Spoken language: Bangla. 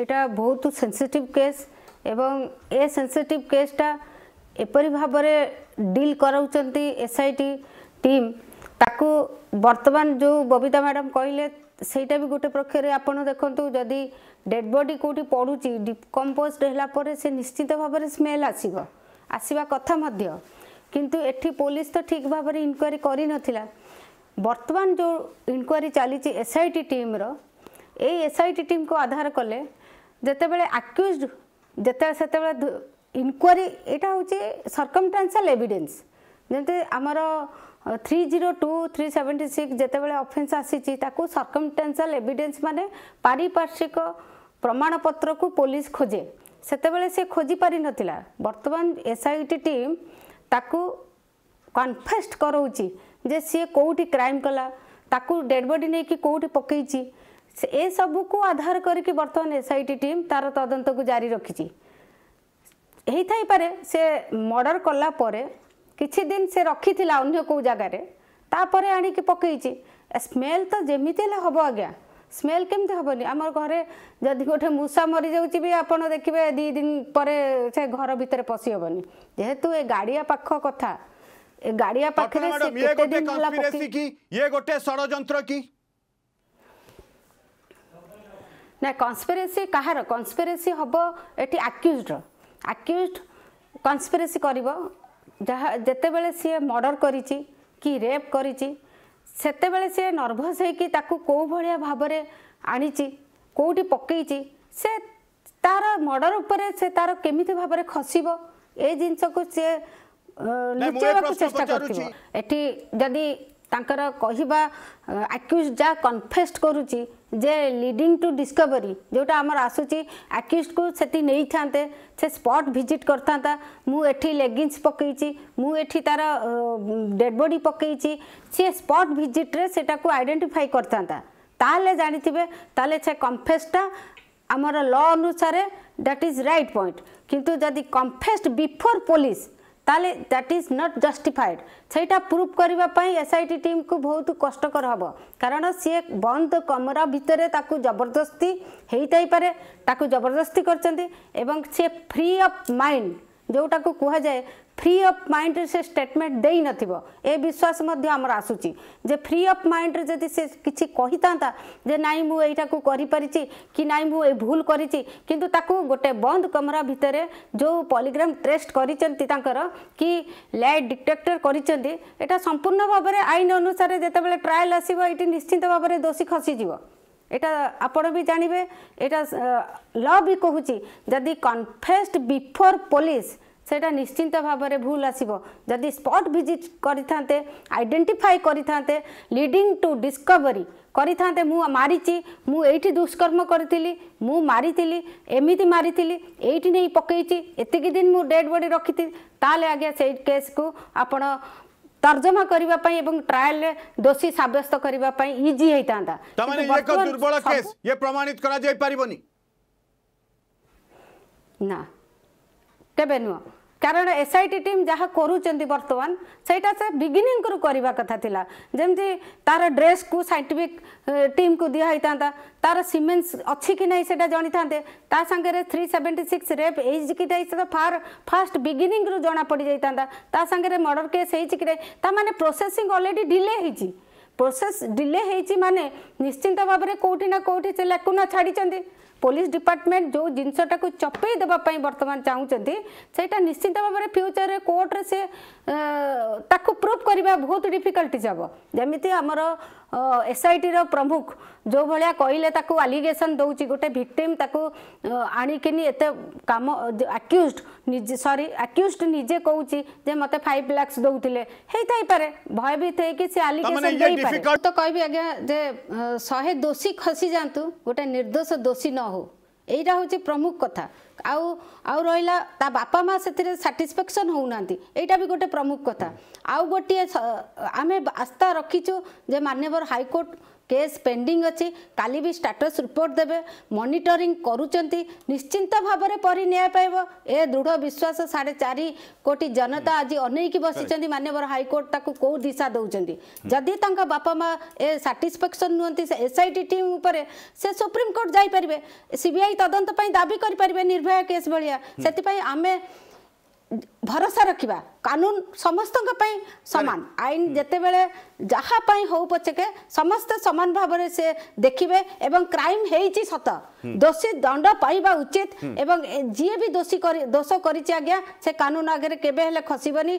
এটা ବହୁତ ସେନ୍ସିଟିଭ୍ କେସ୍ ଏବଂ ଏ ସେନ୍ସିଟିଭ୍ କେସ୍ଟା ଏପରି ଭାବରେ ଡିଲ୍ କରାଉଛନ୍ତି ଏସ୍ଆଇଟି ଟିମ୍ ତାକୁ ବର୍ତ୍ତମାନ ଯେଉଁ ବବିତା ମ୍ୟାଡ଼ାମ୍ କହିଲେ ସେଇଟା ବି ଗୋଟେ ପକ୍ଷରେ ଆପଣ ଦେଖନ୍ତୁ ଯଦି ଡେଡ୍ ବଡି କେଉଁଠି ପଡ଼ୁଛି ଡିକମ୍ପୋଜ୍ଡ ହେଲା ପରେ ସେ ନିଶ୍ଚିତ ଭାବରେ ସ୍ମେଲ୍ ଆସିବ ଆସିବା କଥା ମଧ୍ୟ କିନ୍ତୁ ଏଠି ପୋଲିସ ତ ଠିକ୍ ଭାବରେ ଇନକ୍ୱାରି କରିନଥିଲା ବର୍ତ୍ତମାନ ଯେଉଁ ଇନକ୍ୱାରି ଚାଲିଛି ଏସ୍ଆଇଟି ଟିମ୍ର এই এসআইটি টিমকে আধার কলে যেতবে আକ୍ୟୁଜ୍ যেতে সেতবে ইনকোয়ারি এটা হচ্ছে সর্কমটান্সাল এভিডেন্স যেমন আমার three zero two three seventy six যেতবে অফেন্স আসিছি তাকে সর্কমটান্সাল এভিডেন্স মানে পারিপার্শ্বিক প্রমাণপত্রকু পুলিশ খোঁজে সেতবে সে খোঁজি পারি নথিলা বর্তমান এসআইটি টিম তাকে কনফেস্ট করৌছি যে সি কোটি ক্রাইম কলা তাকে ডেড বডি নেই কোটি পকাইছি ଏସବୁକୁ ଆଧାର କରିକି ବର୍ତ୍ତମାନ ଏସ୍ଆଇଟି ଟିମ୍ ତା'ର ତଦନ୍ତକୁ ଜାରି ରଖିଛି ହେଇଥାଇପାରେ ସେ ମର୍ଡ଼ର କଲା ପରେ କିଛି ଦିନ ସେ ରଖିଥିଲା ଅନ୍ୟ କେଉଁ ଜାଗାରେ ତାପରେ ଆଣିକି ପକେଇଛି ସ୍ମେଲ୍ ତ ଯେମିତି ହେଲେ ହେବ ଆଜ୍ଞା ସ୍ମେଲ୍ କେମିତି ହେବନି ଆମର ଘରେ ଯଦି ଗୋଟେ ମୂଷା ମରିଯାଉଛି ବି ଆପଣ ଦେଖିବେ ଦୁଇ ଦିନ ପରେ ସେ ଘର ଭିତରେ ପଶି ହେବନି ଯେହେତୁ ଏ ଗାଡ଼ିଆ ପାଖ କଥା ଏ ଗାଡ଼ିଆ ପାଖରେ ସେ କେତେ ଦିନ ହେଲା ଇଏ ଗୋଟେ ଷଡ଼ଯନ୍ତ୍ର କି ନା କନ୍ସପିରେସି କାହାର କନ୍ସପିରେସି ହେବ ଏଠି ଆକ୍ୟୁଜ୍ଡର ଆକ୍ୟୁଜ୍ଡ କନ୍ସପିରେସି କରିବ ଯାହା ଯେତେବେଳେ ସିଏ ମର୍ଡ଼ର କରିଛି କି ରେପ୍ କରିଛି ସେତେବେଳେ ସିଏ ନର୍ଭସ୍ ହେଇକି ତାକୁ କେଉଁ ଭଳିଆ ଭାବରେ ଆଣିଛି କେଉଁଠି ପକେଇଛି ସେ ତାର ମର୍ଡ଼ର ଉପରେ ସେ ତାର କେମିତି ଭାବରେ ଖସିବ ଏ ଜିନିଷକୁ ସିଏ ଲୁଚେଇବାକୁ ଚେଷ୍ଟା କରୁଥିବ ଏଠି ଯଦି ତାଙ୍କର କହିବା ଆକ୍ୟୁଜ୍ ଯାହା କନଫେଷ୍ଟ କରୁଛି ଯେ ଲିଡ଼ିଂ ଟୁ ଡିସ୍କଭରି ଯେଉଁଟା ଆମର ଆସୁଛି ଆକ୍ୟୁଜ୍କୁ ସେଠି ନେଇଥାନ୍ତେ ସେ ସ୍ପଟ୍ ଭିଜିଟ୍ କରିଥାନ୍ତା ମୁଁ ଏଠି ଲେଗିନ୍ସ ପକାଇଛି ମୁଁ ଏଠି ତା'ର ଡେଡ଼୍ ବଡ଼ି ପକାଇଛି ସିଏ ସ୍ପଟ୍ ଭିଜିଟ୍ରେ ସେଟାକୁ ଆଇଡେଣ୍ଟିଫାଇ କରିଥାନ୍ତା ତାହେଲେ ଜାଣିଥିବେ ତାହେଲେ ସେ କନଫେଷ୍ଟଟା ଆମର ଲ ଅନୁସାରେ ଦ୍ୟାଟ୍ ଇଜ୍ ରାଇଟ୍ ପଏଣ୍ଟ କିନ୍ତୁ ଯଦି କନଫେଷ୍ଟ ବିଫୋର୍ ପୋଲିସ୍ তাহলে দ্যাট ইজ নট জস্টিফাଏড সেইটা প্রুফ করা এসআইটি কু বহু কষ্টকর হব কারণ সি বন্ধ কমরা ভিতরে তাকে জবরদস্তি হয়ে থাইপরে তাকে জবরদস্তি করছেন এবং সি ফ্রি অফ মাইন্ড जोटा को कह जाए फ्री अफ माइंड से स्टेटमेंट दे न विश्वास आसूची फ्री अफ माइंड जब से किसी कही था जे नाई मुझा कोई कि नाई मुझे भूल किंतु गोटे बंद कमरा भितर जो पलिग्राम टेस्ट कर लाइट डिटेक्टर संपूर्ण भाव में आईन अनुसार जिते ट्राएल आसवे निश्चिंत भाव में दोषी खसीज এটা আপন বি জাঁবে এটা ল বি কুচি যদি কনফেসড বিফোর পুলিশ সেটা নিশ্চিন্ত ভাবে ভুল আসব যদি স্পট ভিজিট করে থাকে আইডেন্টিফাই করে থাকে লিডিং টু ডিসকভরি করে থাকে মু মারিছি মু এইটি দুষ্কর্ম করে মু মারি এমিতি মারি এইটি নেই পকাইছি এতকি দিন মু ডেড বডি রাখি তাহলে আজ্ঞা সেই কেস কু আপনার ତର୍ଜମା କରିବା ପାଇଁ ଏବଂ ଟ୍ରାଏଲରେ ଦୋଷୀ ସାବ୍ୟସ୍ତ କରିବା ପାଇଁ ଇଜି ହେଇଥାନ୍ତା ଦୁର୍ବଳ କେସ୍ ଇଏ ପ୍ରମାଣିତ କରାଯାଇପାରିବନି ନା କେବେ ନୁହଁ কারণ এসআইটি টিম যা করছেন বর্তমান সেইটা সে বিগিনিং করু করা কথা লা যেমি তার ড্রেস কু সাইন্টিফিক টিম কু দিয়া হয়ে থাকে তার সিমেন্স অছি কি না সেটা জানি থাকে তা সাংে থ্রি সেভেন্টি সিক্স রেপ এই কি না সেটা ফার ফার্স্ট বিগিনিং রু জনা পড়ি যাই তা সাংে মর্ডর কেস হয়েছি কি না তা মানে প্রোসেসিং অলরেডি ডিলে হয়েছি প্রোসেস ডিলে হয়েছি মানে নিশ্চিন্ত ভাবে কোটি না কোটি সে লাকুনা ছাড়ি पुलिस डिपार्टमेंट जो जिनसटा को चपे देवाई बर्तमान चाहते से निश्चित भाव में फ्यूचर में कोर्ट्रे प्रूफ करवा बहुत डिफिकल्ट जमी आमर ଏସ୍ଆଇଟିର ପ୍ରମୁଖ ଯେଉଁ ଭଳିଆ କହିଲେ ତାକୁ ଆଲିଗେସନ୍ ଦେଉଛି ଗୋଟେ ଭିକ୍ଟିମ୍ ତାକୁ ଆଣିକିନି ଏତେ କାମ ଆକ୍ୟୁଜ୍ଡ ନିଜେ ସରି ଆକ୍ୟୁଜ୍ଡ ନିଜେ କହୁଛି ଯେ ମୋତେ ଫାଇଭ୍ ଲାକ୍ସ ଦେଉଥିଲେ ହେଇଥାଇପାରେ ଭୟଭୀତ ହେଇକି ସେ ଆଲିଗେସନ୍ ଦେଇପାରେ ତ କହିବି ଆଜ୍ଞା ଯେ ଶହେ ଦୋଷୀ ଖସି ଯାଆନ୍ତୁ ଗୋଟେ ନିର୍ଦ୍ଦୋଷ ଦୋଷୀ ନ ହଉ ଏଇଟା ହେଉଛି ପ୍ରମୁଖ କଥା ଆଉ ଆଉ ରହିଲା ତା ବାପା ମାଆ ସେଥିରେ ସାଟିସ୍ଫେକ୍ସନ୍ ହେଉନାହାନ୍ତି ଏଇଟା ବି ଗୋଟେ ପ୍ରମୁଖ କଥା ଆଉ ଗୋଟିଏ ଆମେ ଆସ୍ଥା ରଖିଛୁ ଯେ ମାନ୍ୟବର ହାଇକୋର୍ଟ केस पेंडिंग अच्छी कल भी स्टाटस रिपोर्ट देवे मनिटरिंग करुँचंती निश्चिंत भाव में परिन्याय पाइब ए दृढ़ विश्वास साढ़े चार कोटी जनता आज अनेक बस मानवर हाइकोर्ट ताकू कौ दिशा दौरान जदि बापा माँ ए साटिस्फेक्शन नुहति से एसआईटी टीम उपर से सुप्रीमकोर्ट जापर सीबीआई तदंत दाबी करें निर्भया केस भाया से आम ভরসা রাখবা কানুন সমস্ত সমান আইন যেতবে যাহা হো পছকে সমস্তে সমান ভাবে সে দেখবে এবং ক্রাইম হয়েছি সত দোষী দণ্ড পাইবা উচিত এবং যিয়ে বি দোষী দোষ করেছে আজ্ঞা সে কানুন আগে কেবে হলে খসিবনি